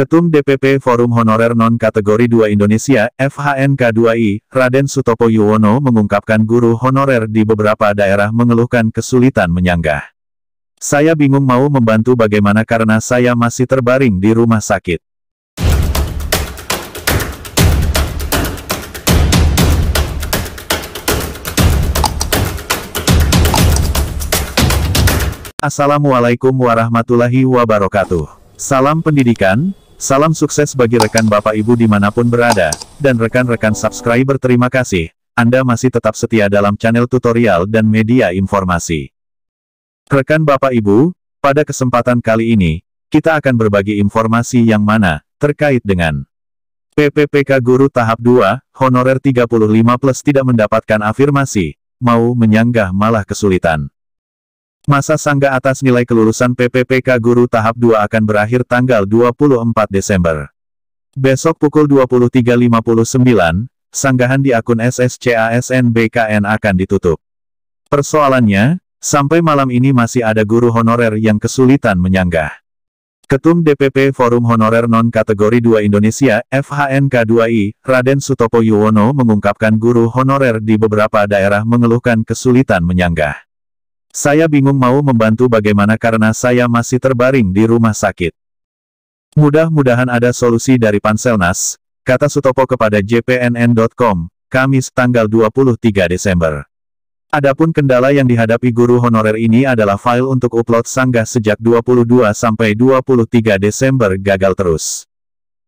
Ketum DPP Forum Honorer Non-Kategori 2 Indonesia, FHNK2I, Raden Sutopo Yuwono mengungkapkan guru honorer di beberapa daerah mengeluhkan kesulitan menyanggah. Saya bingung mau membantu bagaimana karena saya masih terbaring di rumah sakit. Assalamualaikum warahmatullahi wabarakatuh. Salam pendidikan, Salam sukses bagi rekan Bapak Ibu dimanapun berada, dan rekan-rekan subscriber terima kasih, Anda masih tetap setia dalam channel tutorial dan media informasi. Rekan Bapak Ibu, pada kesempatan kali ini, kita akan berbagi informasi yang mana, terkait dengan PPPK Guru Tahap 2, honorer 35 plus tidak mendapatkan afirmasi, mau menyanggah malah kesulitan. Masa sangga atas nilai kelulusan PPPK Guru tahap 2 akan berakhir tanggal 24 Desember. Besok pukul 23.59, sanggahan di akun SSCASN BKN akan ditutup. Persoalannya, sampai malam ini masih ada guru honorer yang kesulitan menyanggah. Ketum DPP Forum Honorer Non Kategori 2 Indonesia, FHNK2I, Raden Sutopo Yuwono mengungkapkan guru honorer di beberapa daerah mengeluhkan kesulitan menyanggah. Saya bingung mau membantu bagaimana karena saya masih terbaring di rumah sakit. Mudah-mudahan ada solusi dari Panselnas, kata Sutopo kepada jpnn.com, Kamis tanggal 23 Desember. Adapun kendala yang dihadapi guru honorer ini adalah file untuk upload sanggah sejak 22 sampai 23 Desember gagal terus.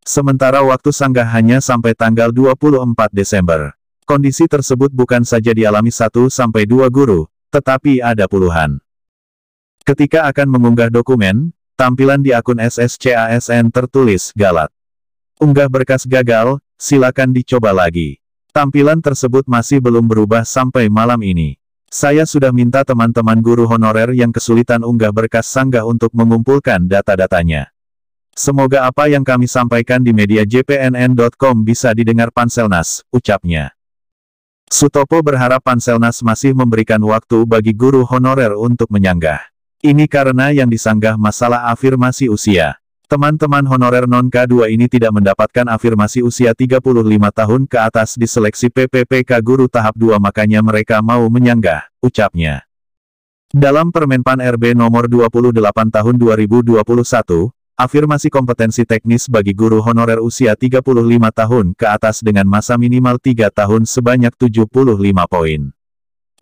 Sementara waktu sanggah hanya sampai tanggal 24 Desember. Kondisi tersebut bukan saja dialami 1 sampai 2 guru, tetapi ada puluhan. Ketika akan mengunggah dokumen, tampilan di akun SSCASN tertulis galat. Unggah berkas gagal, silakan dicoba lagi. Tampilan tersebut masih belum berubah sampai malam ini. Saya sudah minta teman-teman guru honorer yang kesulitan unggah berkas sanggah untuk mengumpulkan data-datanya. Semoga apa yang kami sampaikan di media jpnn.com bisa didengar Panselnas, ucapnya. Sutopo berharap Panselnas masih memberikan waktu bagi guru honorer untuk menyanggah. Ini karena yang disanggah masalah afirmasi usia. Teman-teman honorer non K2 ini tidak mendapatkan afirmasi usia 35 tahun ke atas di seleksi PPPK guru tahap 2 makanya mereka mau menyanggah, ucapnya. Dalam Permenpan RB nomor 28 tahun 2021, Afirmasi kompetensi teknis bagi guru honorer usia 35 tahun ke atas dengan masa minimal 3 tahun sebanyak 75 poin.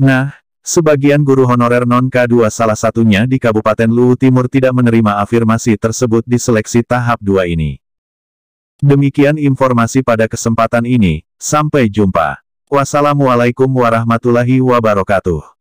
Nah, sebagian guru honorer non-K2 salah satunya di Kabupaten Luwu Timur tidak menerima afirmasi tersebut di seleksi tahap 2 ini. Demikian informasi pada kesempatan ini, sampai jumpa. Wassalamualaikum warahmatullahi wabarakatuh.